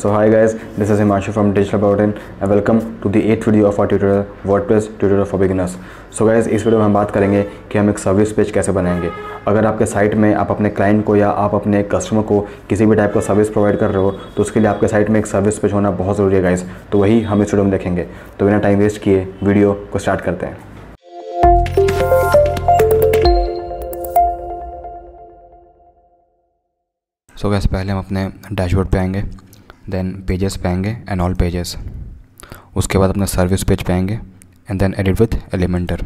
So hi guys, this is Himanshu from Digital Boutin and welcome to the 8th video of our tutorial WordPress tutorial for beginners. So guys, इस video में हम बात करेंगे कि हम एक service page कैसे बनाएंगे अगर आपके साइट में आप अपने क्लाइंट को या आप अपने कस्टमर को किसी भी टाइप का सर्विस प्रोवाइड कर रहे हो तो उसके लिए आपके साइट में एक सर्विस पेज होना बहुत ज़रूरी है गाइज तो वही हम इस वीडियो में देखेंगे तो बिना टाइम वेस्ट किए वीडियो को स्टार्ट करते हैं सो so गैस पहले हम अपने डैशबोर्ड पे आएंगे देन पेजेस पे आएंगे एंड ऑल पेजेस उसके बाद अपना सर्विस पेज पे आएंगे and then edit with Elementor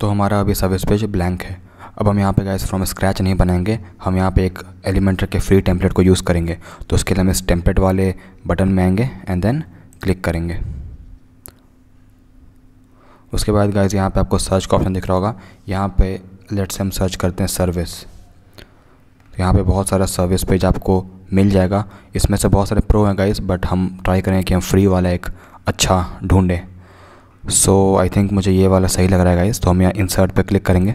तो हमारा अभी सर्विस पेज ब्लैंक है अब हम यहाँ पे गाइस फ्रॉम स्क्रैच नहीं बनाएंगे हम यहाँ पे एक एलिमेंटर के फ्री टेम्पलेट को यूज़ करेंगे तो उसके लिए हम इस टेम्पलेट वाले बटन में आएंगे एंड देन क्लिक करेंगे उसके बाद गाइज यहाँ पे आपको सर्च का ऑप्शन दिख रहा होगा यहाँ पे लेट से हम सर्च करते हैं सर्विस तो यहाँ पे बहुत सारा सर्विस पेज आपको मिल जाएगा इसमें से बहुत सारे प्रो हैं गाइज बट हम ट्राई करें कि हम फ्री वाला एक अच्छा ढूंढें सो आई थिंक मुझे ये वाला सही लग रहा है गाइज़ तो हम यहाँ इंसर्ट पर क्लिक करेंगे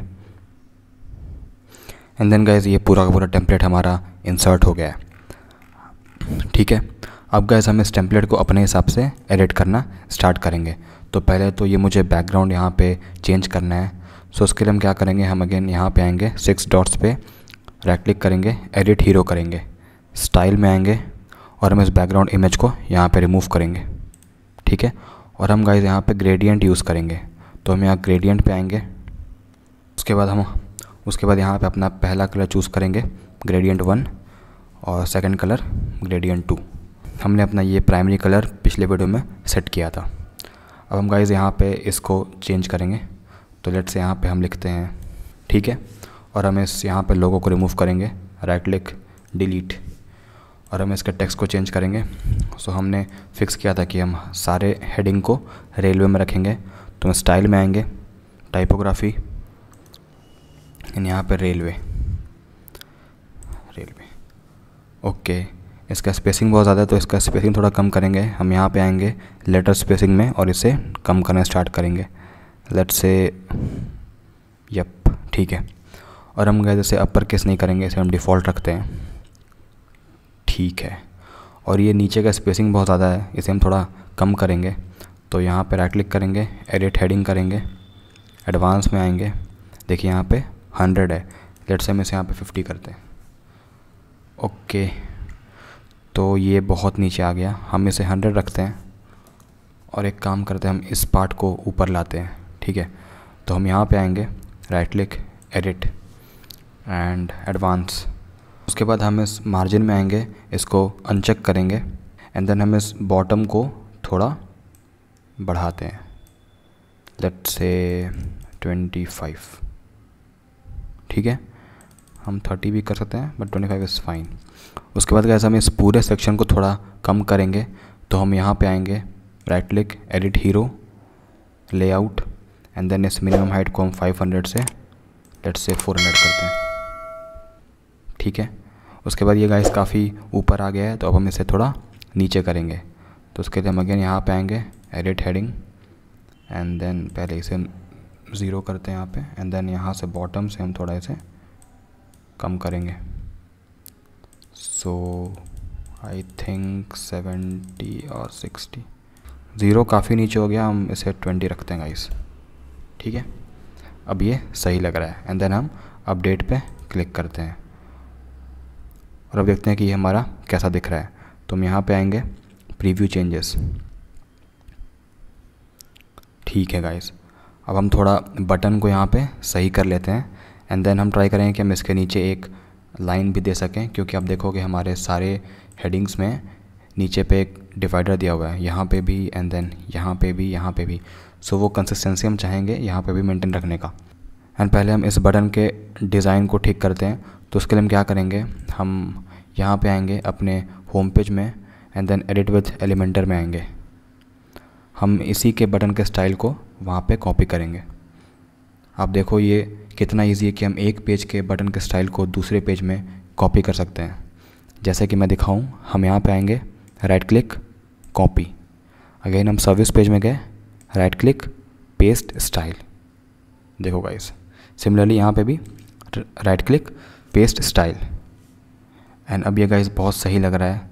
एंड देन गाइज़ ये पूरा का पूरा टेम्पलेट हमारा इंसर्ट हो गया है ठीक है अब गैस हम इस टेम्पलेट को अपने हिसाब से एडिट करना स्टार्ट करेंगे तो पहले तो ये मुझे बैकग्राउंड यहाँ पे चेंज करना है सो so, उसके लिए हम क्या करेंगे हम अगेन यहाँ पे आएंगे सिक्स डॉट्स पे राइट क्लिक करेंगे एडिट हीरो करेंगे स्टाइल में आएंगे और हम इस बैकग्राउंड इमेज को यहाँ पे रिमूव करेंगे ठीक है और हम गाइज यहाँ पे ग्रेडियंट यूज़ करेंगे तो हम यहाँ ग्रेडियंट पर आएँगे उसके बाद हम उसके बाद यहाँ पर अपना पहला कलर चूज़ करेंगे ग्रेडियंट वन और सेकेंड कलर ग्रेडियंट टू हमने अपना ये प्राइमरी कलर पिछले वीडियो में सेट किया था अब हम गाइज़ यहाँ पे इसको चेंज करेंगे तो लेट से यहाँ पे हम लिखते हैं ठीक है और हम इस यहाँ पे लोगों को रिमूव करेंगे राइट क्लिक डिलीट और हम इसके टेक्स्ट को चेंज करेंगे सो हमने फ़िक्स किया था कि हम सारे हेडिंग को रेलवे में रखेंगे तो हम स्टाइल में आएंगे टाइपोग्राफी एंड यहाँ पर रेलवे रेलवे ओके इसका स्पेसिंग बहुत ज़्यादा है तो इसका स्पेसिंग थोड़ा कम करेंगे हम यहाँ पे आएंगे लेटर स्पेसिंग में और इसे कम करना स्टार्ट करेंगे लेट से यप ठीक है और हम गए जैसे अपर केस नहीं करेंगे इसे हम डिफ़ॉल्ट रखते हैं ठीक है और ये नीचे का स्पेसिंग बहुत ज़्यादा है इसे हम थोड़ा कम करेंगे तो यहाँ पर राइट क्लिक करेंगे एडिट हेडिंग करेंगे एडवांस में आएंगे देखिए यहाँ पे हंड्रेड है लेट से हम इसे यहाँ पे फिफ्टी करते हैं ओके तो ये बहुत नीचे आ गया हम इसे हंड्रेड रखते हैं और एक काम करते हैं हम इस पार्ट को ऊपर लाते हैं ठीक है तो हम यहाँ पे आएंगे right click edit and advance उसके बाद हम इस मार्जिन में आएंगे इसको अनचेक करेंगे एंड देन हम इस बॉटम को थोड़ा बढ़ाते हैं लेट से ट्वेंटी फाइव ठीक है हम थर्टी भी कर सकते हैं but twenty five is fine उसके बाद कैसे हम इस पूरे सेक्शन को थोड़ा कम करेंगे तो हम यहाँ पे आएंगे right click edit hero layout and then इस मिनिमम हाइट को हम 500 से लेट से 400 करते हैं ठीक है उसके बाद ये गाइस काफ़ी ऊपर आ गया है तो अब हम इसे थोड़ा नीचे करेंगे तो उसके लिए हम अगेन यहाँ पे आएंगे एडिट हेडिंग एंड देन पहले इसे ज़ीरो करते हैं यहाँ पे एंड देन यहाँ से बॉटम से हम थोड़ा इसे कम करेंगे सो आई थिंक सेवेंटी और सिक्सटी ज़ीरो काफ़ी नीचे हो गया हम इसे ट्वेंटी रखते हैं गाइस ठीक है अब ये सही लग रहा है एंड देन हम अपडेट पे क्लिक करते हैं और अब देखते हैं कि ये हमारा कैसा दिख रहा है तो हम यहाँ पे आएंगे प्रीव्यू चेंजेस ठीक है गाइस अब हम थोड़ा बटन को यहाँ पे सही कर लेते हैं एंड देन हम ट्राई करेंगे कि हम इसके नीचे एक लाइन भी दे सकें क्योंकि आप देखोगे हमारे सारे हेडिंग्स में नीचे पे एक डिवाइडर दिया हुआ है यहाँ पे भी एंड देन यहाँ पे भी यहाँ पे भी सो so, वो कंसिस्टेंसी हम चाहेंगे यहाँ पे भी मेंटेन रखने का एंड पहले हम इस बटन के डिज़ाइन को ठीक करते हैं तो उसके लिए हम क्या करेंगे हम यहाँ पे आएंगे अपने होम पेज में and then edit with Elementor में आएंगे हम इसी के बटन के स्टाइल को वहाँ पे कॉपी करेंगे आप देखो ये कितना ईजी है कि हम एक पेज के बटन के स्टाइल को दूसरे पेज में कॉपी कर सकते हैं जैसे कि मैं दिखाऊं हम यहाँ पे आएंगे राइट क्लिक कॉपी अगेन हम सर्विस पेज में गए राइट क्लिक पेस्ट स्टाइल देखो गाइस सिमिलरली यहाँ पे भी right click paste style and अब ये गाइस बहुत सही लग रहा है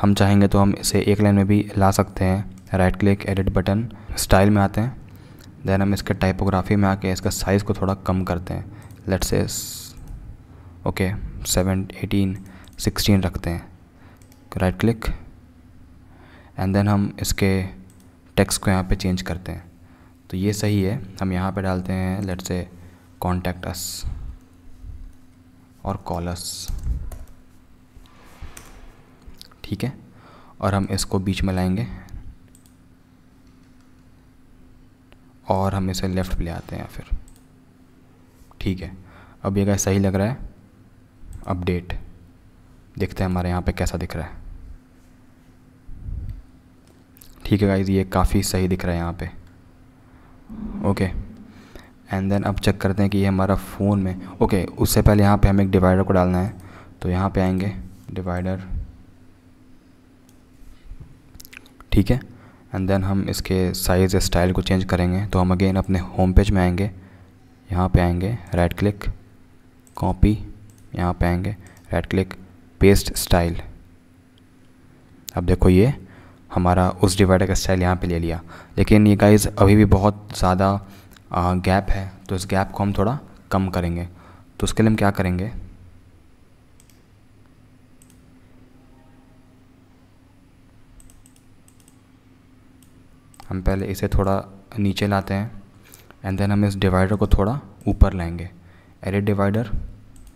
हम चाहेंगे तो हम इसे एक लाइन में भी ला सकते हैं right click edit button style में आते हैं देन हम इसके टाइपोग्राफी में आके इसका साइज़ को थोड़ा कम करते हैं लेट से ओके सेवन एटीन सिक्सटीन रखते हैं राइट क्लिक एंड देन हम इसके टेक्स्ट को यहाँ पे चेंज करते हैं तो ये सही है हम यहाँ पे डालते हैं लेट से कॉन्टेक्ट अस और कॉलस ठीक है और हम इसको बीच में लाएंगे और हम इसे लेफ़्ट पे ले आते हैं फिर ठीक है अब ये क्या सही लग रहा है अपडेट देखते हैं हमारे यहाँ पे कैसा दिख रहा है ठीक है गाइज ये काफ़ी सही दिख रहा है यहाँ पे ओके एंड देन अब चेक करते हैं कि ये हमारा फ़ोन में ओके okay, उससे पहले यहाँ पे हमें एक डिवाइडर को डालना है तो यहाँ पे आएंगे डिवाइडर ठीक है एंड देन हम इसके साइज़ या स्टाइल को चेंज करेंगे तो हम अगेन अपने होम पेज में आएंगे यहाँ पे आएंगे राइट क्लिक कॉपी यहाँ पे आएंगे राइट क्लिक पेस्ट स्टाइल अब देखो ये हमारा उस डिवाइडर का स्टाइल यहाँ पे ले लिया लेकिन ये गाइस अभी भी बहुत ज़्यादा गैप है तो इस गैप को हम थोड़ा कम करेंगे तो उसके लिए हम क्या करेंगे हम पहले इसे थोड़ा नीचे लाते हैं एंड देन हम इस डिवाइडर को थोड़ा ऊपर लाएंगे edit divider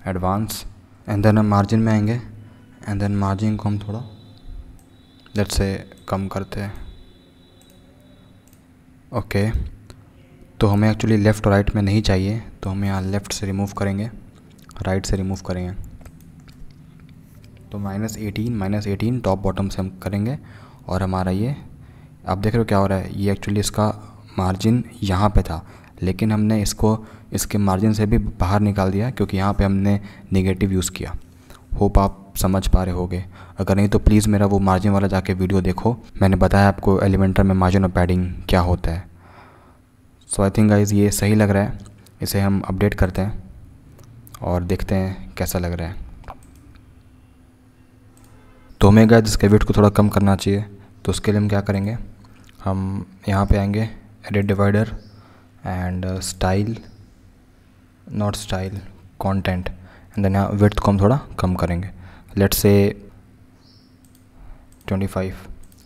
advance and then हम मार्जिन में आएंगे एंड देन मार्जिन को हम थोड़ा लेट से कम करते हैं ओके okay. तो हमें एक्चुअली लेफ़्ट और राइट में नहीं चाहिए तो हम यहाँ लेफ़्ट से रिमूव करेंगे राइट से रिमूव करेंगे तो minus eighteen minus eighteen top bottom से हम करेंगे और हमारा ये आप देख रहे हो क्या हो रहा है ये एक्चुअली इसका मार्जिन यहाँ पे था लेकिन हमने इसको इसके मार्जिन से भी बाहर निकाल दिया क्योंकि यहाँ पे हमने नेगेटिव यूज़ किया होप आप समझ पा रहे होगे अगर नहीं तो प्लीज़ मेरा वो मार्जिन वाला जाके वीडियो देखो मैंने बताया आपको एलिमेंटर में मार्जिन और पैडिंग क्या होता है सो आई थिंक गाइज ये सही लग रहा है इसे हम अपडेट करते हैं और देखते हैं कैसा लग रहा है तो हमें गाइज इसके वेट को थोड़ा कम करना चाहिए तो उसके लिए हम क्या करेंगे हम यहाँ पे आएंगे edit divider and style not style content and then यहाँ विथ को हम थोड़ा कम करेंगे लेट्स से 25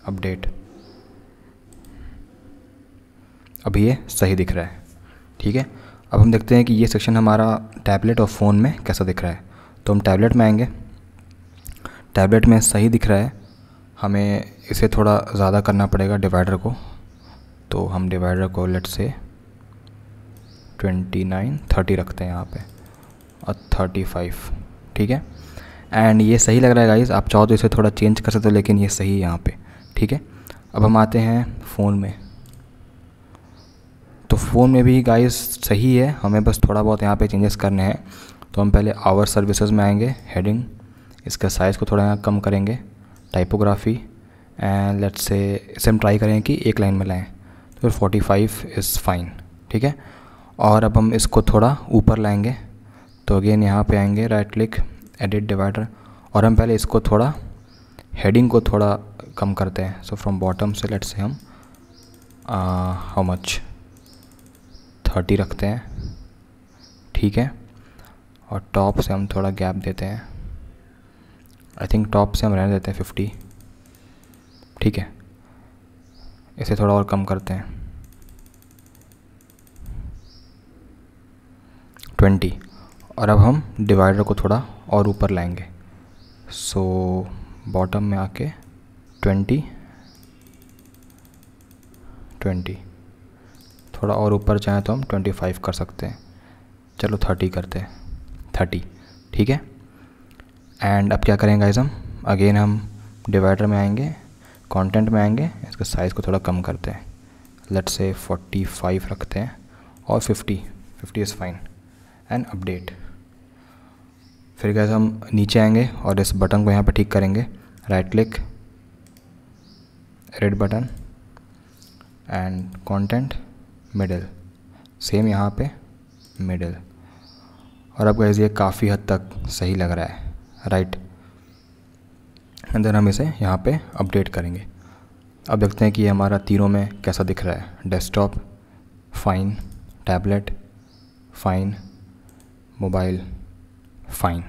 अपडेट अभी ये सही दिख रहा है ठीक है अब हम देखते हैं कि ये सेक्शन हमारा टैबलेट और फ़ोन में कैसा दिख रहा है तो हम टैबलेट में आएंगे टैबलेट में सही दिख रहा है हमें इसे थोड़ा ज़्यादा करना पड़ेगा डिवाइडर को तो हम डिवाइडर को लेट से ट्वेंटी नाइन थर्टी रखते हैं यहाँ पे और थर्टी ठीक है एंड ये सही लग रहा है गाइज़ आप चाहो तो इसे थोड़ा चेंज कर सकते हो लेकिन ये सही है यहाँ पे ठीक है अब हम आते हैं फ़ोन में तो फ़ोन में भी गाइज़ सही है हमें बस थोड़ा बहुत यहाँ पे चेंजेस करने हैं तो हम पहले आवर सर्विसेज में आएंगे हेडिंग इसका साइज़ को थोड़ा यहाँ कम करेंगे टाइपोग्राफी एंड लेट्स से इसे हम ट्राई करें कि एक लाइन में लाएँ तो फिर फोर्टी फाइव इज़ फाइन ठीक है और अब हम इसको थोड़ा ऊपर लाएंगे तो अगेन यहाँ पे आएंगे राइट क्लिक एडिट डिवाइडर और हम पहले इसको थोड़ा हेडिंग को थोड़ा कम करते हैं सो फ्रॉम बॉटम से लेट से हम हाउ मच थर्टी रखते हैं ठीक है और टॉप से हम थोड़ा गैप देते हैं आई थिंक टॉप से हम रहने देते हैं फिफ्टी ठीक है इसे थोड़ा और कम करते हैं ट्वेंटी और अब हम डिवाइडर को थोड़ा और ऊपर लाएंगे सो बॉटम में आके ट्वेंटी ट्वेंटी थोड़ा और ऊपर चाहें तो हम ट्वेंटी फाइव कर सकते हैं चलो थर्टी करते हैं थर्टी ठीक है एंड अब क्या करेंगे गाइज हम अगेन हम डिवाइडर में आएंगे कंटेंट में आएंगे इसके साइज़ को थोड़ा कम करते हैं लट से 45 रखते हैं और 50 50 इज़ फाइन एंड अपडेट फिर गैस हम नीचे आएंगे और इस बटन को यहाँ पर ठीक करेंगे right click red button and content middle same यहाँ पे मिडल और अब गैस ये काफ़ी हद तक सही लग रहा है राइट एंड देन हम इसे यहाँ पे अपडेट करेंगे अब देखते हैं कि ये हमारा तीनों में कैसा दिख रहा है desktop fine tablet fine mobile fine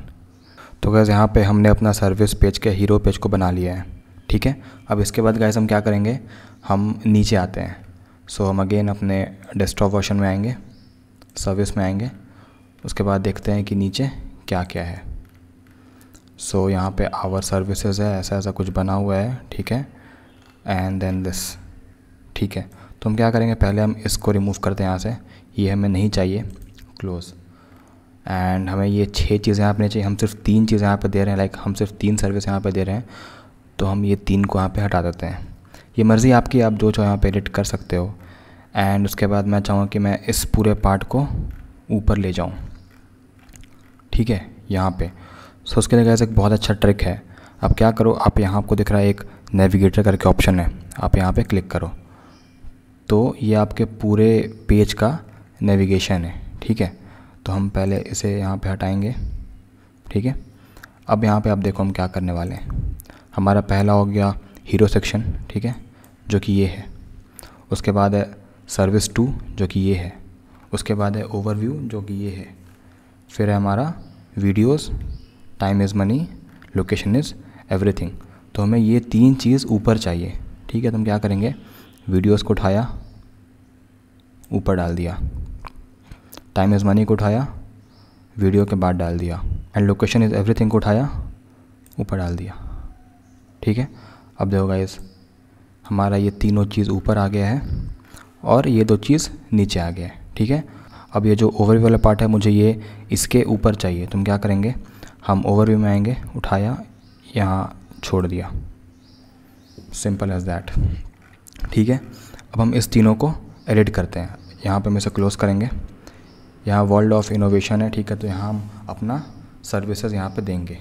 तो गैस यहाँ पे हमने अपना सर्विस पेज के हीरो पेज को बना लिया है ठीक है अब इसके बाद गैस हम क्या करेंगे हम नीचे आते हैं सो so, हम अगेन अपने डेस्कटॉप वर्शन में आएंगे सर्विस में आएंगे उसके बाद देखते हैं कि नीचे क्या क्या है सो so, यहाँ पे आवर सर्विसेज है ऐसा ऐसा कुछ बना हुआ है ठीक है एंड देन दिस ठीक है तो हम क्या करेंगे पहले हम इसको रिमूव करते हैं यहाँ से ये हमें नहीं चाहिए क्लोज़ एंड हमें ये छः चीज़ें यहाँ पर नहीं चाहिए हम सिर्फ तीन चीज़ें यहाँ पर दे रहे हैं लाइक like, हम सिर्फ तीन सर्विस यहाँ पर दे रहे हैं तो हम ये तीन को यहाँ पर हटा देते हैं ये मर्ज़ी आपकी आप जो चाहो यहाँ पर एडिट कर सकते हो एंड उसके बाद मैं चाहूँगा कि मैं इस पूरे पार्ट को ऊपर ले जाऊँ ठीक है यहाँ पर सो उसके लिए गैस एक बहुत अच्छा ट्रिक है अब क्या करो आप यहाँ आपको दिख रहा है एक नेविगेटर करके ऑप्शन है आप यहाँ पे क्लिक करो तो ये आपके पूरे पेज का नेविगेशन है ठीक है तो हम पहले इसे यहाँ पे हटाएंगे ठीक है अब यहाँ पे आप देखो हम क्या करने वाले हैं हमारा पहला हो गया हीरो सेक्शन ठीक है जो कि ये है उसके बाद है सर्विस टू जो कि ये है उसके बाद है ओवरव्यू जो कि ये है फिर है हमारा videos time is money location is everything तो हमें ये तीन चीज़ ऊपर चाहिए ठीक है तो हम क्या करेंगे वीडियोस को उठाया ऊपर डाल दिया टाइम इज़ मनी को उठाया वीडियो के बाद डाल दिया एंड लोकेशन इज़ एवरीथिंग को उठाया ऊपर डाल दिया ठीक है अब देखो गाइस हमारा ये तीनों चीज़ ऊपर आ गया है और ये दो चीज़ नीचे आ गया है ठीक है अब ये जो ओवरव्यू वाला पार्ट है मुझे ये इसके ऊपर चाहिए तुम तो क्या करेंगे हम ओवरव्यू में आएंगे उठाया यहाँ छोड़ दिया सिंपल एज दैट ठीक है अब हम इस तीनों को एडिट करते हैं यहाँ पे हम इसे क्लोज़ करेंगे यहाँ वर्ल्ड ऑफ इनोवेशन है ठीक है तो यहाँ हम अपना सर्विसेज यहाँ पे देंगे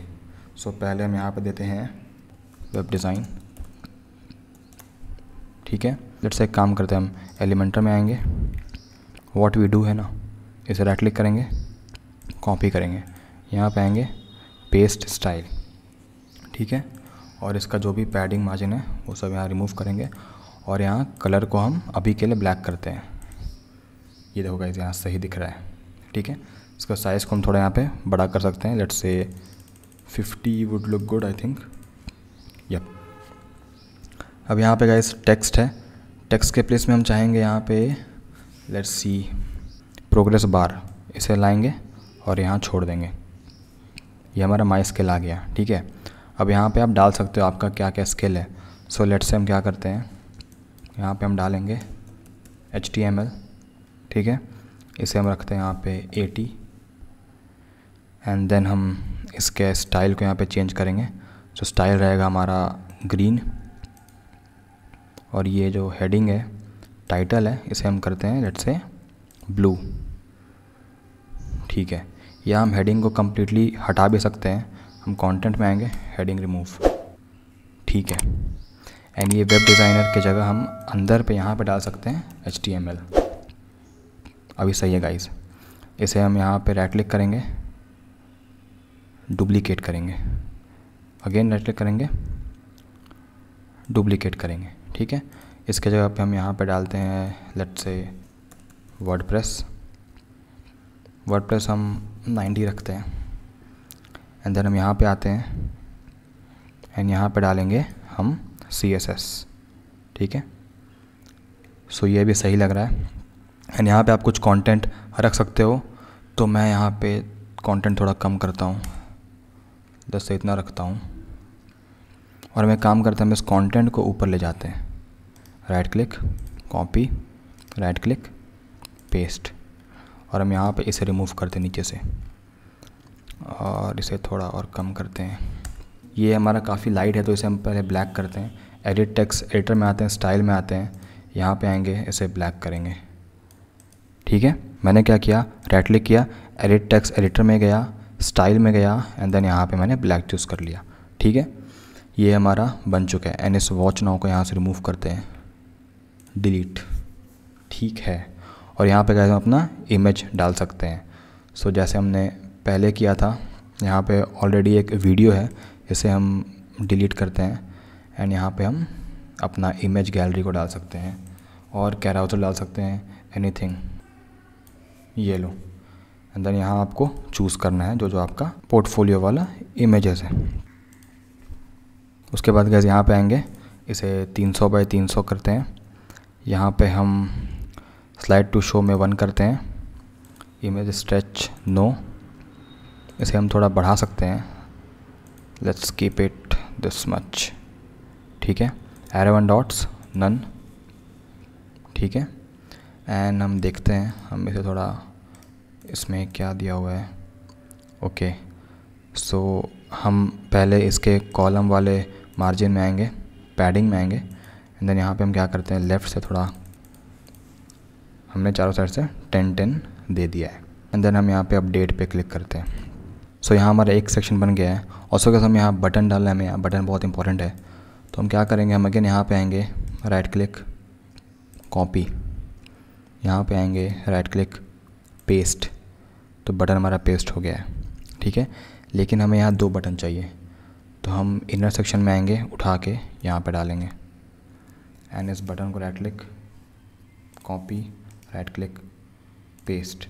सो so, पहले हम यहाँ पे देते हैं वेब डिज़ाइन ठीक है जैसे एक काम करते हैं हम एलिमेंटर में आएंगे वॉट वी डू है ना इसे राइट क्लिक करेंगे कॉपी करेंगे यहाँ पे आएंगे पेस्ट स्टाइल ठीक है और इसका जो भी पैडिंग मार्जिन है वो सब यहाँ रिमूव करेंगे और यहाँ कलर को हम अभी के लिए ब्लैक करते हैं ये देखो इस यहाँ सही दिख रहा है ठीक है इसका साइज़ को हम थोड़ा यहाँ पे बड़ा कर सकते हैं लेट से fifty would look good I think yup अब यहाँ पे गए टेक्स्ट है टेक्स्ट के प्लेस में हम चाहेंगे यहाँ पे लेट्स सी प्रोग्रेस बार इसे लाएंगे और यहाँ छोड़ देंगे ये हमारा माई स्केल आ गया ठीक है अब यहाँ पे आप डाल सकते हो आपका क्या क्या स्केल है सो so, लेट से हम क्या करते हैं यहाँ पे हम डालेंगे एच ठीक है इसे हम रखते हैं यहाँ पे 80 एंड देन हम इसके स्टाइल को यहाँ पे चेंज करेंगे जो स्टाइल रहेगा हमारा ग्रीन और ये जो हेडिंग है टाइटल है इसे हम करते हैं लेट से ब्लू ठीक है या हम हेडिंग को कम्प्लीटली हटा भी सकते हैं हम कंटेंट में आएंगे हेडिंग रिमूव ठीक है एंड ये वेब डिज़ाइनर की जगह हम अंदर पे यहाँ पे डाल सकते हैं एच टी एम एल अभी सही है गाइस इसे हम यहाँ पे राइट क्लिक करेंगे डुप्लीकेट करेंगे अगेन राइट क्लिक करेंगे डुप्लीकेट करेंगे ठीक है इसके जगह पे हम यहाँ पे डालते हैं लेट से वर्ड प्रेस वर्ड प्रेस हम नाइन्टी रखते हैं एंड देन हम यहाँ पे आते हैं एंड यहाँ पे डालेंगे हम सी एस एस ठीक है सो ये भी सही लग रहा है एंड यहाँ पे आप कुछ कंटेंट रख सकते हो तो मैं यहाँ पे कंटेंट थोड़ा कम करता हूँ दस से इतना रखता हूँ और मैं काम करता हूँ इस कंटेंट को ऊपर ले जाते हैं right click copy right click paste और हम यहाँ पे इसे रिमूव करते हैं नीचे से और इसे थोड़ा और कम करते हैं ये हमारा काफ़ी लाइट है तो इसे हम पहले ब्लैक करते हैं एडिट टेक्स एडिटर में आते हैं स्टाइल में आते हैं यहाँ पे आएंगे इसे ब्लैक करेंगे ठीक है मैंने क्या किया राइट क्लिक किया एडिट टेक्स एडिटर में गया स्टाइल में गया एंड देन यहाँ पे मैंने ब्लैक चूज़ कर लिया ठीक है ये हमारा बन चुका है एंड इस वॉच नाव को यहाँ से रिमूव करते हैं डिलीट ठीक है और यहाँ पे गए हम अपना इमेज डाल सकते हैं सो so, जैसे हमने पहले किया था यहाँ पे ऑलरेडी एक वीडियो है इसे हम डिलीट करते हैं एंड यहाँ पे हम अपना इमेज गैलरी को डाल सकते हैं और कैराउसल डाल सकते हैं एनीथिंग ये लो एंड देन यहाँ आपको चूज़ करना है जो जो आपका पोर्टफोलियो वाला इमेजेस है उसके बाद गैस यहाँ पे आएंगे इसे 300 बाई तीन करते हैं यहाँ पे हम स्लाइड टू शो में वन करते हैं इमेज स्ट्रेच नो इसे हम थोड़ा बढ़ा सकते हैं let's keep it this much ठीक है एरे वन डॉट्स नन ठीक है एंड हम देखते हैं हम इसे थोड़ा इसमें क्या दिया हुआ है ओके okay. सो so, हम पहले इसके कॉलम वाले मार्जिन में आएंगे पैडिंग में आएंगे एंड देन यहाँ पे हम क्या करते हैं लेफ़्ट से थोड़ा हमने चारों साइड से टेन टेन दे दिया है एंड देन हम यहाँ पे अपडेट पे क्लिक करते हैं सो so, यहाँ हमारा एक सेक्शन बन गया है और सो हम यहाँ बटन डालना है हमें यहाँ बटन बहुत इंपॉर्टेंट है तो हम क्या करेंगे हम अगेन यहाँ पे आएंगे राइट क्लिक कॉपी यहाँ पे आएंगे राइट क्लिक पेस्ट तो बटन हमारा पेस्ट हो गया है ठीक है लेकिन हमें यहाँ दो बटन चाहिए तो हम इनर सेक्शन में आएंगे उठा के यहाँ पे डालेंगे एंड इस बटन को right click copy right click paste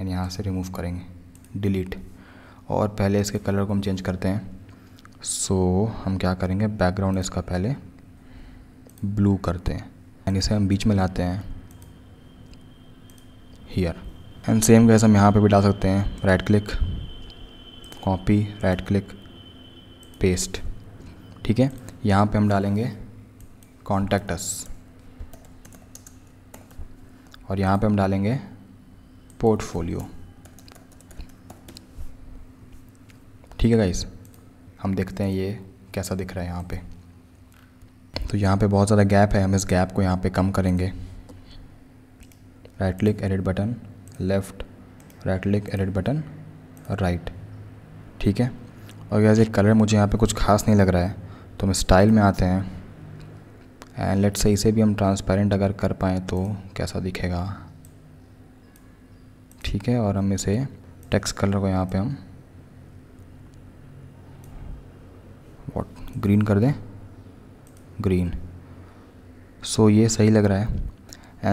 and यहाँ से रिमूव करेंगे डिलीट और पहले इसके कलर को हम चेंज करते हैं सो so, हम क्या करेंगे बैकग्राउंड इसका पहले ब्लू करते हैं एंड इसे हम बीच में लाते हैं हीयर एंड सेम गैस हम यहाँ पे भी डाल सकते हैं right click copy right click paste ठीक है यहाँ पे हम डालेंगे कॉन्टैक्टस और यहाँ पे हम डालेंगे पोर्टफोलियो ठीक है गाइस हम देखते हैं ये कैसा दिख रहा है यहाँ पे तो यहाँ पे बहुत ज़्यादा गैप है हम इस गैप को यहाँ पे कम करेंगे right click edit button left right click edit button right ठीक है और गैस ये कलर मुझे यहाँ पे कुछ खास नहीं लग रहा है तो हम स्टाइल में आते हैं एंड लेट से इसे भी हम ट्रांसपेरेंट अगर कर पाएँ तो कैसा दिखेगा ठीक है और हम इसे टेक्स्ट कलर को यहाँ पे हम वॉट ग्रीन कर दें ग्रीन सो so, ये सही लग रहा है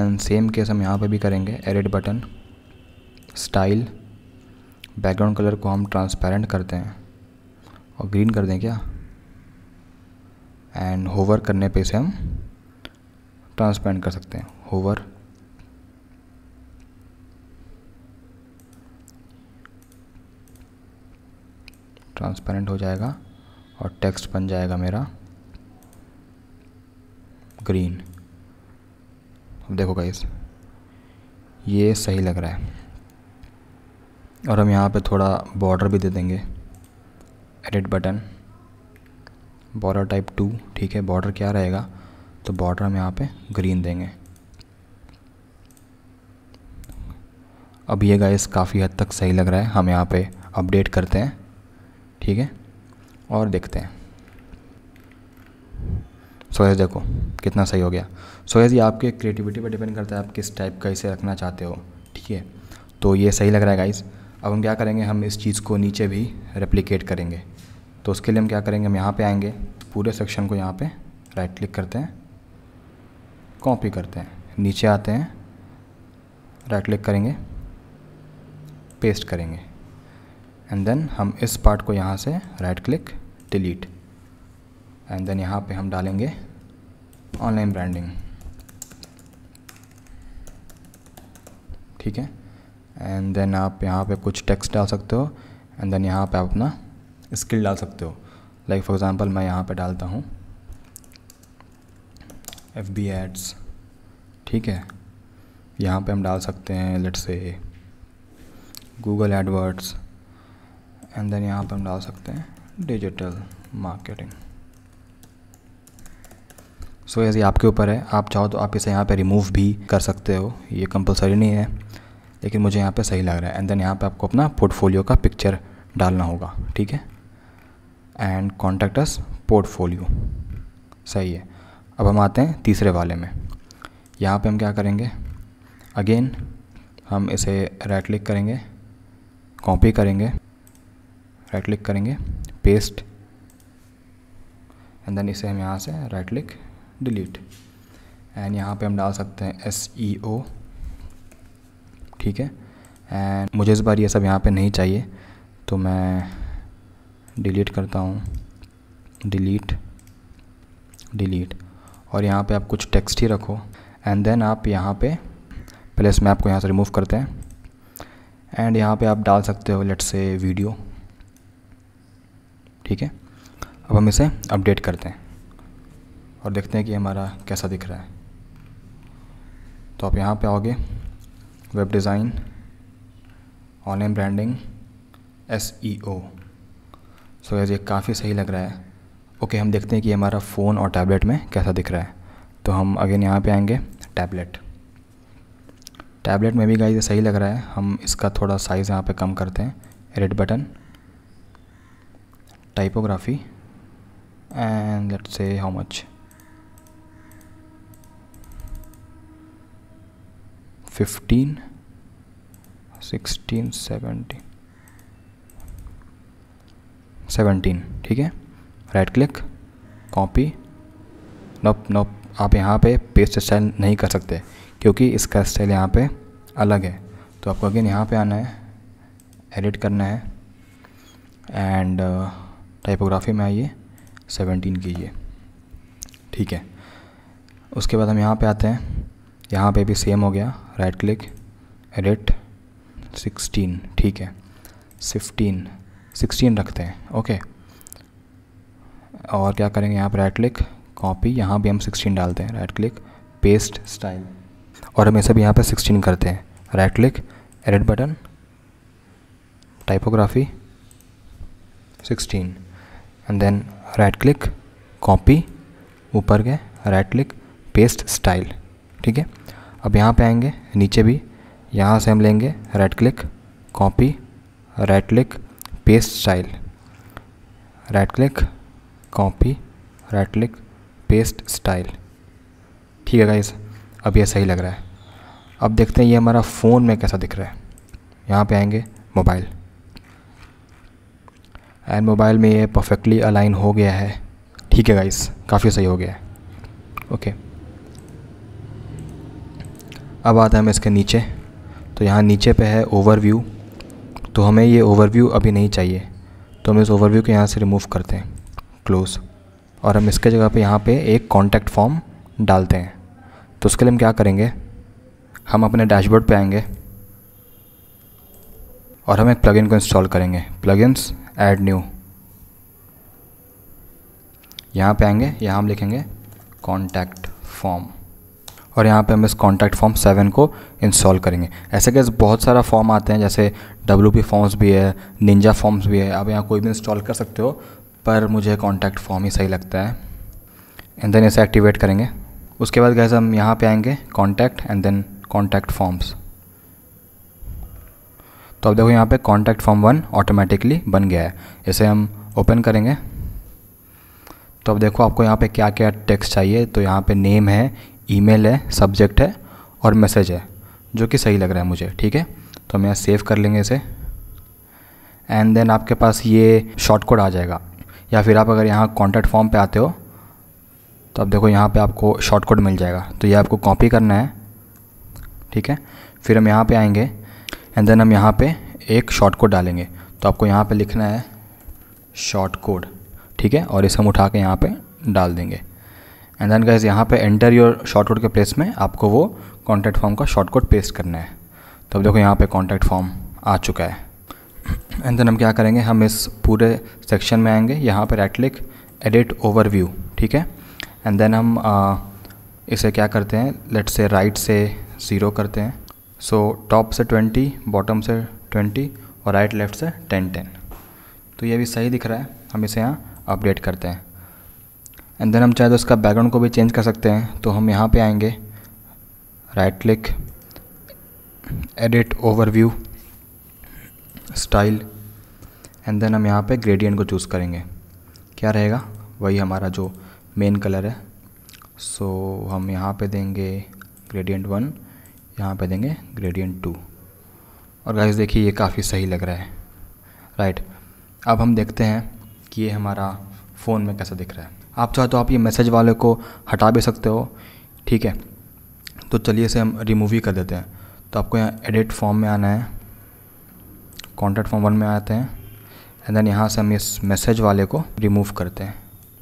एंड सेम केस हम यहाँ पे भी करेंगे edit button style background colour को हम ट्रांसपेरेंट करते हैं और ग्रीन कर दें क्या एंड होवर करने पे इसे हम ट्रांसपेरेंट कर सकते हैं होवर ट्रांसपेरेंट हो जाएगा और टेक्स्ट बन जाएगा मेरा ग्रीन अब देखो गाइस ये सही लग रहा है और हम यहाँ पे थोड़ा बॉर्डर भी दे देंगे edit button border type two ठीक है बॉर्डर क्या रहेगा तो बॉर्डर हम यहाँ पे ग्रीन देंगे अब ये गाइस काफ़ी हद तक सही लग रहा है हम यहाँ पे अपडेट करते हैं ठीक है और देखते हैं सोयस देखो कितना सही हो गया सोयस ये आपके क्रिएटिविटी पर डिपेंड करता है आप किस टाइप का इसे रखना चाहते हो ठीक है तो ये सही लग रहा है गाइस अब हम क्या करेंगे हम इस चीज़ को नीचे भी रेप्लिकेट करेंगे तो उसके लिए हम क्या करेंगे हम यहाँ पे आएंगे पूरे सेक्शन को यहाँ पे राइट क्लिक करते हैं कॉपी करते हैं नीचे आते हैं राइट क्लिक करेंगे पेस्ट करेंगे एंड देन हम इस पार्ट को यहाँ से right click delete and then यहाँ पे हम डालेंगे ऑनलाइन ब्रांडिंग ठीक है एंड देन आप यहाँ पे कुछ टेक्स्ट डाल सकते हो एंड देन यहाँ पे आप अपना स्किल डाल सकते हो लाइक फॉर एग्ज़ाम्पल मैं यहाँ पे डालता हूँ एफ बी एड्स ठीक है यहाँ पे हम डाल सकते हैं लेट से गूगल एडवर्ड्स एंड देन यहाँ पे हम डाल सकते हैं डिजिटल मार्केटिंग सो so, आपके ऊपर है आप चाहो तो आप इसे यहाँ पे रिमूव भी कर सकते हो ये कंपलसरी नहीं है लेकिन मुझे यहाँ पे सही लग रहा है एंड देन यहाँ पे आपको अपना पोर्टफोलियो का पिक्चर डालना होगा ठीक है एंड कॉन्टैक्ट अस पोर्टफोलियो सही है अब हम आते हैं तीसरे वाले में यहाँ पे हम क्या करेंगे अगेन हम इसे राइट क्लिक करेंगे कॉपी करेंगे राइट क्लिक करेंगे पेस्ट एंड देन इसे हम यहाँ से राइट क्लिक डिलीट एंड यहाँ पे हम डाल सकते हैं एस ई ओ ठीक है एंड मुझे इस बार ये सब यहाँ पे नहीं चाहिए तो मैं डिलीट करता हूँ डिलीट डिलीट और यहाँ पे आप कुछ टेक्स्ट ही रखो एंड देन आप यहाँ पे प्लेस मैप को यहाँ से रिमूव करते हैं एंड यहाँ पे आप डाल सकते हो लेट्स से वीडियो ठीक है अब हम इसे अपडेट करते हैं और देखते हैं कि हमारा कैसा दिख रहा है तो आप यहाँ पे आओगे web design online branding S E O so so, ये काफ़ी सही लग रहा है ओके okay, हम देखते हैं कि हमारा फ़ोन और टैबलेट में कैसा दिख रहा है तो हम अगेन यहाँ पे आएंगे टैबलेट टैबलेट में भी गाइस सही लग रहा है हम इसका थोड़ा साइज़ यहाँ पे कम करते हैं red button typography and let से how much fifteen sixteen seventeen seventeen ठीक है right click copy nope nope आप यहाँ पे पेस्ट स्टाइल नहीं कर सकते क्योंकि इसका स्टाइल यहाँ पे अलग है तो आपको अगेन यहाँ पे आना है एडिट करना है एंड टाइपोग्राफी uh, में आइए सेवनटीन कीजिए ठीक है उसके बाद हम यहाँ पे आते हैं यहाँ पे भी सेम हो गया राइट क्लिक एडिट सिक्सटीन ठीक है फिफ्टीन सिक्सटीन रखते हैं ओके और क्या करेंगे यहाँ पर राइट क्लिक कॉपी यहाँ भी हम सिक्सटीन डालते हैं राइट क्लिक पेस्ट स्टाइल और हम हमेशा भी यहाँ पर सिक्सटीन करते हैं right click edit button typography sixteen and then right click copy ऊपर के राइट क्लिक पेस्ट स्टाइल ठीक है अब यहाँ पे आएंगे नीचे भी यहाँ से हम लेंगे right click copy right click paste style right click copy right click paste style ठीक है गाइज अब ये सही लग रहा है अब देखते हैं ये हमारा फ़ोन में कैसा दिख रहा है यहाँ पे आएंगे मोबाइल एंड मोबाइल में ये परफेक्टली अलाइन हो गया है ठीक है गाइस काफ़ी सही हो गया है ओके अब आता है हम इसके नीचे तो यहाँ नीचे पे है ओवरव्यू तो हमें ये ओवरव्यू अभी नहीं चाहिए तो हम इस ओवरव्यू को यहाँ से रिमूव करते हैं क्लोज़ और हम इसके जगह पे यहाँ पे एक कॉन्टैक्ट फॉर्म डालते हैं तो उसके लिए हम क्या करेंगे हम अपने डैशबोर्ड पे आएंगे और हम एक प्लगइन को इंस्टॉल करेंगे प्लगइन्स ऐड न्यू यहाँ पे आएंगे यहाँ हम लिखेंगे कॉन्टैक्ट फॉर्म और यहाँ पे हम इस कॉन्टैक्ट फॉर्म सेवन को इंस्टॉल करेंगे ऐसे कैसे बहुत सारा फॉर्म आते हैं जैसे डब्ल्यू पी फॉर्म्स भी है निंजा फॉर्म्स भी है आप यहाँ कोई भी इंस्टॉल कर सकते हो पर मुझे कॉन्टैक्ट फॉर्म ही सही लगता है एंड देन इसे एक्टिवेट करेंगे उसके बाद गैस हम यहाँ पे आएंगे contact and then contact forms तो अब देखो यहाँ पे कॉन्टैक्ट फॉर्म वन ऑटोमेटिकली बन गया है इसे हम ओपन करेंगे तो अब देखो आपको यहाँ पे क्या क्या टेक्स्ट चाहिए तो यहाँ पे नेम है ईमेल है सब्जेक्ट है और मैसेज है जो कि सही लग रहा है मुझे ठीक है तो हम यहाँ सेव कर लेंगे इसे एंड देन आपके पास ये शॉर्ट कोड आ जाएगा या फिर आप अगर यहाँ कॉन्टैक्ट फॉर्म पे आते हो तो आप देखो यहाँ पे आपको शॉर्ट कोड मिल जाएगा तो ये आपको कॉपी करना है ठीक है फिर हम यहाँ पे आएंगे एंड देन हम यहाँ पे एक शॉर्ट कोड डालेंगे तो आपको यहाँ पे लिखना है शॉर्ट कोड ठीक है और इसे हम उठा के यहाँ पे डाल देंगे एंड देन गाइज यहाँ पे एंटर योर शॉर्ट कोड के प्लेस में आपको वो कॉन्टैक्ट फॉर्म का शॉर्ट कोड पेस्ट करना है तो अब देखो यहाँ पे कॉन्टैक्ट फॉर्म आ चुका है एंड देन हम क्या करेंगे हम इस पूरे सेक्शन में आएंगे यहाँ पे राइट क्लिक एडिट ओवरव्यू ठीक है एंड देन हम आ, इसे क्या करते हैं लेट से राइट से ज़ीरो करते हैं सो so, टॉप से ट्वेंटी बॉटम से ट्वेंटी और राइट लेफ्ट से टेन टेन तो ये भी सही दिख रहा है हम इसे यहाँ अपडेट करते हैं एंड देन हम चाहे तो इसका बैकग्राउंड को भी चेंज कर सकते हैं तो हम यहाँ पे आएंगे right click edit overview style and then हम यहाँ पे ग्रेडियंट को चूज़ करेंगे क्या रहेगा वही हमारा जो मेन कलर है सो so, हम यहाँ पे देंगे ग्रेडियंट वन यहाँ पे देंगे ग्रेडियंट टू और गाइस देखिए ये काफ़ी सही लग रहा है राइट right. अब हम देखते हैं कि ये हमारा फ़ोन में कैसा दिख रहा है आप चाहे तो आप ये मैसेज वाले को हटा भी सकते हो ठीक है तो चलिए इसे हम रिमूव ही कर देते हैं तो आपको यहाँ एडिट फॉर्म में आना है कॉन्टैक्ट फॉर्म वन में आते हैं एंड देन यहाँ से हम इस मैसेज वाले को रिमूव करते हैं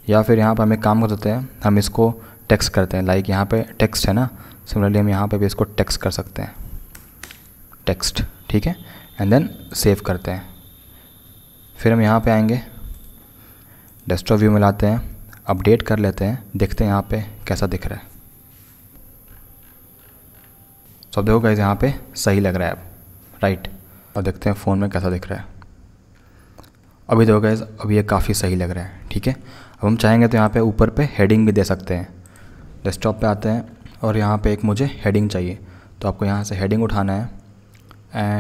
या फिर यहाँ पर हमें काम कर देते हैं हम इसको टेक्स्ट करते हैं लाइक यहाँ पे टेक्स्ट है ना सिमिलरली हम यहाँ पे भी इसको टेक्स्ट कर सकते हैं टेक्स्ट ठीक है एंड देन सेव करते हैं फिर हम यहाँ पे आएंगे डेस्कटॉप व्यू में लाते हैं अपडेट कर लेते हैं देखते हैं यहाँ पे कैसा दिख रहा है सब तो देखो कैसे यहाँ पे सही लग रहा है अब राइट और देखते हैं फ़ोन में कैसा दिख रहा है अभी देखो गाइज अब ये काफ़ी सही लग रहा है ठीक है अब हम चाहेंगे तो यहाँ पे ऊपर पे हेडिंग भी दे सकते हैं डेस्कटॉप पे आते हैं और यहाँ पे एक मुझे हेडिंग चाहिए तो आपको यहाँ से हेडिंग उठाना है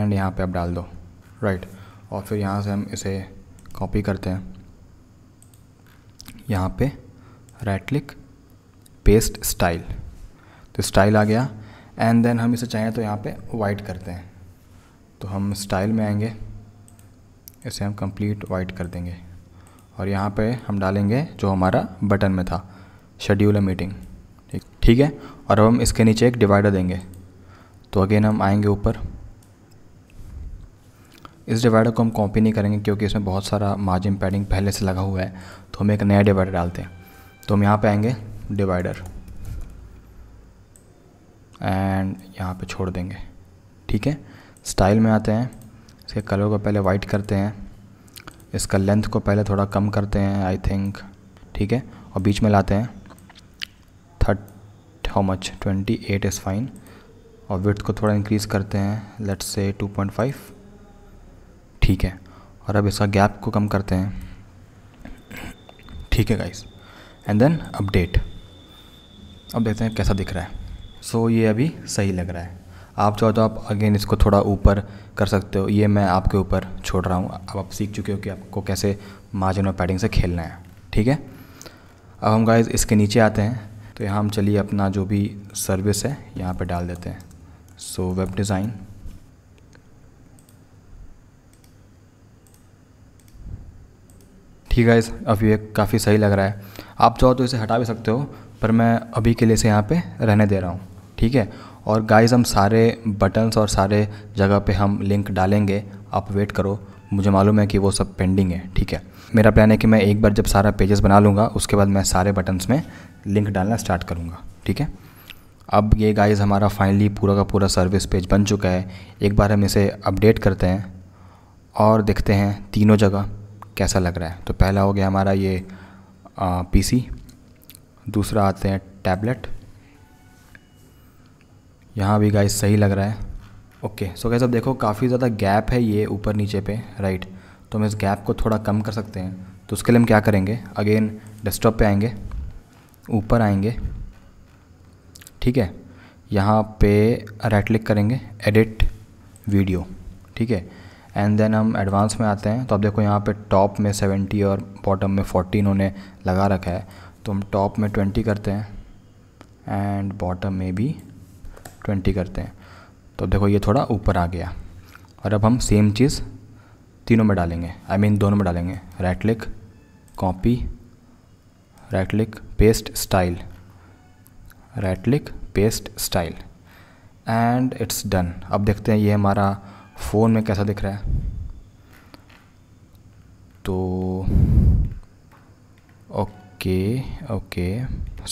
एंड यहाँ पे आप डाल दो राइट और फिर यहाँ से हम इसे कॉपी करते हैं यहाँ पे राइट क्लिक पेस्ट स्टाइल तो स्टाइल आ गया एंड देन हम इसे चाहें तो यहाँ पे वाइट करते हैं तो हम स्टाइल में आएंगे इसे हम कंप्लीट वाइट कर देंगे और यहाँ पे हम डालेंगे जो हमारा बटन में था शेड्यूल मीटिंग ठीक ठीक है और अब हम इसके नीचे एक डिवाइडर देंगे तो अगेन हम आएंगे ऊपर इस डिवाइडर को हम कॉपी नहीं करेंगे क्योंकि इसमें बहुत सारा मार्जिन पैडिंग पहले से लगा हुआ है तो हम एक नया डिवाइडर डालते हैं तो हम यहाँ पे आएंगे डिवाइडर एंड यहाँ पे छोड़ देंगे ठीक है स्टाइल में आते हैं इसके कलर को पहले वाइट करते हैं इसका लेंथ को पहले थोड़ा कम करते हैं आई थिंक ठीक है और बीच में लाते हैं thirty how much twenty eight is fine और विथ को थोड़ा इंक्रीज़ करते हैं let's say two point five ठीक है और अब इसका गैप को कम करते हैं ठीक है गाइस एंड देन अपडेट अब देखते हैं कैसा दिख रहा है सो so, ये अभी सही लग रहा है आप चाहो तो आप अगेन इसको थोड़ा ऊपर कर सकते हो ये मैं आपके ऊपर छोड़ रहा हूँ अब आप सीख चुके हो कि आपको कैसे मार्जिन और पैडिंग से खेलना है ठीक है अब हम गाइस इसके नीचे आते हैं तो यहाँ हम चलिए अपना जो भी सर्विस है यहाँ पर डाल देते हैं सो वेब डिज़ाइन ठीक है अब ये काफ़ी सही लग रहा है आप चाहो तो इसे हटा भी सकते हो पर मैं अभी के लिए इसे यहाँ पे रहने दे रहा हूँ ठीक है और गाइस हम सारे बटन्स और सारे जगह पे हम लिंक डालेंगे आप वेट करो मुझे मालूम है कि वो सब पेंडिंग है ठीक है मेरा प्लान है कि मैं एक बार जब सारा पेजेस बना लूँगा उसके बाद मैं सारे बटन्स में लिंक डालना स्टार्ट करूँगा ठीक है अब ये गाइज़ हमारा फाइनली पूरा का पूरा सर्विस पेज बन चुका है एक बार हम इसे अपडेट करते हैं और देखते हैं तीनों जगह कैसा लग रहा है तो पहला हो गया हमारा ये पीसी दूसरा आते हैं टैबलेट यहाँ भी गाइस सही लग रहा है ओके सो गाइस अब देखो काफ़ी ज़्यादा गैप है ये ऊपर नीचे पे राइट तो हम इस गैप को थोड़ा कम कर सकते हैं तो उसके लिए हम क्या करेंगे अगेन डेस्कटॉप पे आएंगे ऊपर आएंगे ठीक है यहाँ पे राइट क्लिक करेंगे एडिट वीडियो ठीक है एंड देन हम एडवांस में आते हैं तो आप देखो यहाँ पे टॉप में 70 और बॉटम में 40 उन्होंने लगा रखा है तो हम टॉप में 20 करते हैं एंड बॉटम में भी 20 करते हैं तो देखो ये थोड़ा ऊपर आ गया और अब हम सेम चीज़ तीनों में डालेंगे आई I मीन mean दोनों में डालेंगे right click copy right click paste style right click paste style and it's done अब देखते हैं ये हमारा फ़ोन में कैसा दिख रहा है तो ओके ओके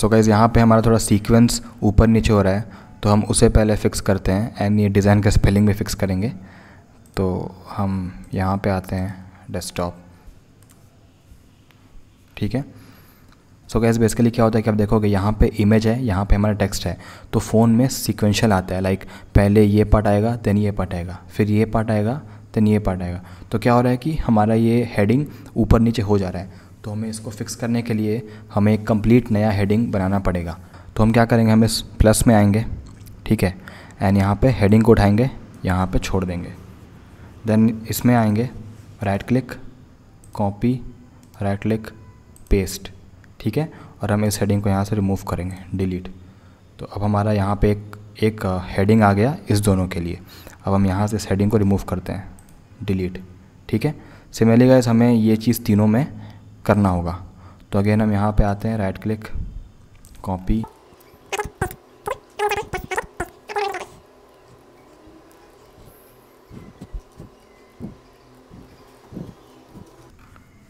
सो गाइज़ यहाँ पे हमारा थोड़ा सीक्वेंस ऊपर नीचे हो रहा है तो हम उसे पहले फ़िक्स करते हैं एंड ये डिज़ाइन का स्पेलिंग भी फ़िक्स करेंगे तो हम यहाँ पे आते हैं डेस्कटॉप ठीक है सो गैस बेसिकली क्या होता है कि आप देखोगे यहाँ पे इमेज है यहाँ पे हमारा टेक्स्ट है तो फ़ोन में सिक्वेंशल आता है लाइक पहले ये पार्ट आएगा देन ये पार्ट आएगा फिर ये पार्ट आएगा देन ये पार्ट आएगा तो क्या हो रहा है कि हमारा ये हेडिंग ऊपर नीचे हो जा रहा है तो हमें इसको फिक्स करने के लिए हमें एक कम्प्लीट नया हेडिंग बनाना पड़ेगा तो हम क्या करेंगे हम इस प्लस में आएंगे ठीक है एंड यहाँ पे हेडिंग को उठाएंगे यहाँ पे छोड़ देंगे देन इसमें आएंगे right click copy right click paste ठीक है और हम इस हेडिंग को यहाँ से रिमूव करेंगे डिलीट तो अब हमारा यहाँ पे एक एक हेडिंग uh, आ गया इस दोनों के लिए अब हम यहाँ से इस हेडिंग को रिमूव करते हैं डिलीट ठीक है सिमिलरली गाइस हमें ये चीज़ तीनों में करना होगा तो अगेन हम यहाँ पे आते हैं राइट क्लिक कॉपी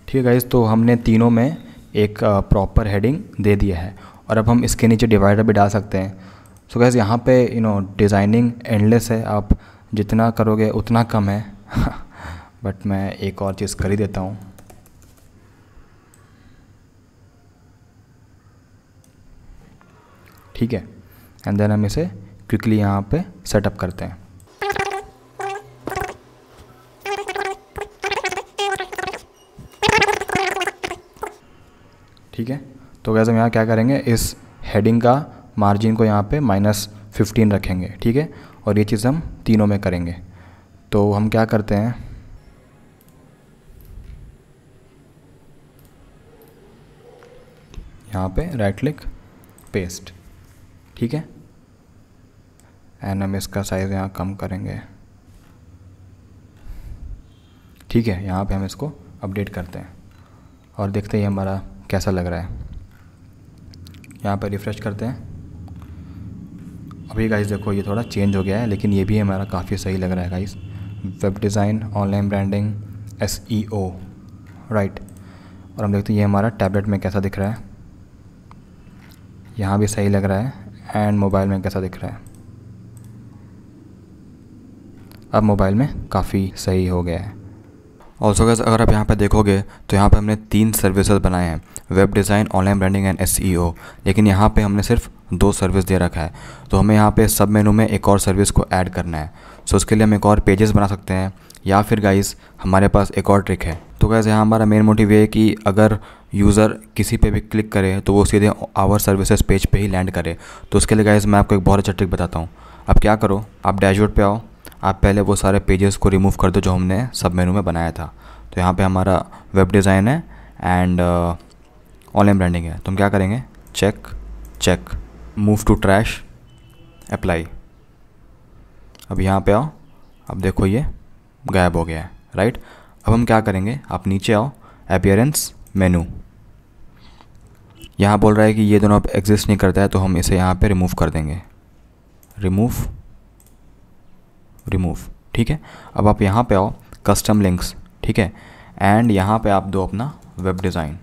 ठीक है गाइस तो हमने तीनों में एक प्रॉपर हेडिंग दे दिया है और अब हम इसके नीचे डिवाइडर भी डाल सकते हैं सो गैस यहाँ पे यू नो डिज़ाइनिंग एंडलेस है आप जितना करोगे उतना कम है बट मैं एक और चीज़ कर ही देता हूँ ठीक है एंड देन हम इसे क्विकली यहाँ पे सेटअप करते हैं ठीक है तो गैस हम यहाँ क्या करेंगे इस हेडिंग का मार्जिन को यहाँ पे माइनस फिफ्टीन रखेंगे ठीक है और ये चीज़ हम तीनों में करेंगे तो हम क्या करते हैं यहाँ पे राइट क्लिक पेस्ट ठीक है एंड हम इसका साइज़ यहाँ कम करेंगे ठीक है यहाँ पे हम इसको अपडेट करते हैं और देखते ही हमारा कैसा लग रहा है यहाँ पर रिफ़्रेश करते हैं अभी गाइस देखो ये थोड़ा चेंज हो गया है लेकिन ये भी हमारा काफ़ी सही लग रहा है guys web design online branding S E O right और हम देखते हैं ये हमारा टैबलेट में कैसा दिख रहा है यहाँ भी सही लग रहा है एंड मोबाइल में कैसा दिख रहा है अब मोबाइल में काफ़ी सही हो गया है और सो अगर आप यहाँ पर देखोगे तो यहाँ पर हमने तीन सर्विसेज बनाए हैं web design online branding and S लेकिन यहाँ पे हमने सिर्फ दो सर्विस दे रखा है तो हमें यहाँ पे सब मेनू में एक और सर्विस को ऐड करना है सो उसके लिए हम एक और पेजेस बना सकते हैं या फिर गाइस हमारे पास एक और ट्रिक है तो गाइस यहाँ हमारा मेन मोटिव ये है कि अगर यूज़र किसी पे भी क्लिक करे तो वो सीधे आवर सर्विसेज पेज पे ही लैंड करे तो उसके लिए गाइस मैं आपको एक बहुत अच्छा ट्रिक बताता हूँ अब क्या करो आप डैशबोर्ड पे आओ आप पहले वो सारे पेजेस को रिमूव कर दो जो हमने सब मेनू में बनाया था तो यहाँ पे हमारा वेब डिज़ाइन है एंड ऑनलाइन ब्रांडिंग है तुम तो क्या करेंगे check check move to trash apply अब यहाँ पे आओ अब देखो ये गायब हो गया है राइट अब हम क्या करेंगे आप नीचे आओ अपियरेंस मेनू यहाँ बोल रहा है कि ये दोनों अब एग्जिस्ट नहीं करता है तो हम इसे यहाँ पे रिमूव कर देंगे रिमूव रिमूव ठीक है अब आप यहाँ पे आओ कस्टम लिंक्स ठीक है एंड यहाँ पे आप दो अपना वेब डिज़ाइन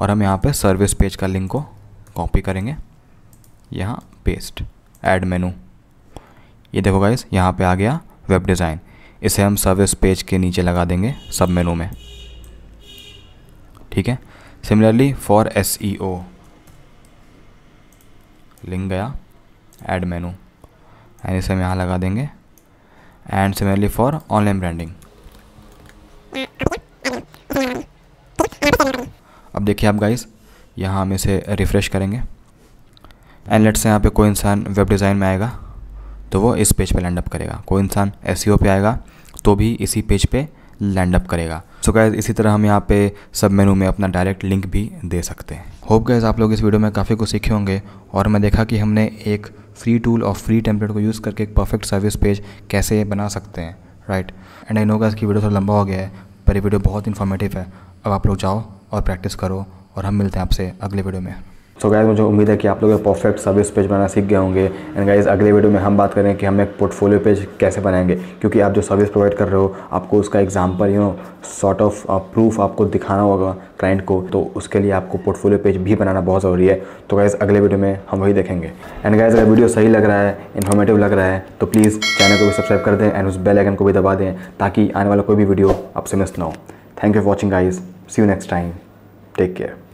और हम यहाँ पे सर्विस पेज का लिंक को कॉपी करेंगे यहाँ पेस्ट ऐड मेनू ये देखो गाइस यहाँ पे आ गया वेब डिज़ाइन इसे हम सर्विस पेज के नीचे लगा देंगे सब मेनू में ठीक है similarly for S E link गया एड मेनू एंड इसे हम यहाँ लगा देंगे and similarly for online branding अब देखिए आप गाइस यहाँ हम इसे रिफ़्रेश करेंगे एंड लेट्स यहाँ पे कोई इंसान वेब डिज़ाइन में आएगा तो वो इस पेज पे लैंड अप करेगा कोई इंसान एस e पे आएगा तो भी इसी पेज पे लैंड अप करेगा सो so गैज़ इसी तरह हम यहाँ पे सब मेनू में अपना डायरेक्ट लिंक भी दे सकते हैं होप गैज़ आप लोग इस वीडियो में काफ़ी कुछ सीखे होंगे और मैं देखा कि हमने एक फ्री टूल और फ्री टेम्पलेट को यूज़ करके एक परफेक्ट सर्विस पेज कैसे बना सकते हैं right and I know guys कि वीडियो थोड़ा लंबा हो गया है पर ये वीडियो बहुत इन्फॉर्मेटिव है अब आप लोग जाओ और प्रैक्टिस करो और हम मिलते हैं आपसे अगले वीडियो में सो गाइज मुझे उम्मीद है कि आप लोग परफेक्ट सर्विस पेज बनाना सीख गए होंगे एंड गाइज अगले वीडियो में हम बात करें कि हम एक पोर्टफोलियो पेज कैसे बनाएंगे क्योंकि आप जो सर्विस प्रोवाइड कर रहे हो आपको उसका example you know sort of proof आपको दिखाना होगा क्लाइंट को तो उसके लिए आपको पोर्टफोलियो पेज भी बनाना बहुत ज़रूरी है तो गाइज़ अगले वीडियो में हम वही देखेंगे एंड गाइज अगर वीडियो सही लग रहा है इन्फॉर्मेटिव लग रहा है तो प्लीज़ चैनल को भी सब्सक्राइब कर दें एंड उस बेल आइकन को भी दबा दें ताकि आने वाला कोई भी वीडियो आपसे मिस ना हो thank you for watching guys see you next time take care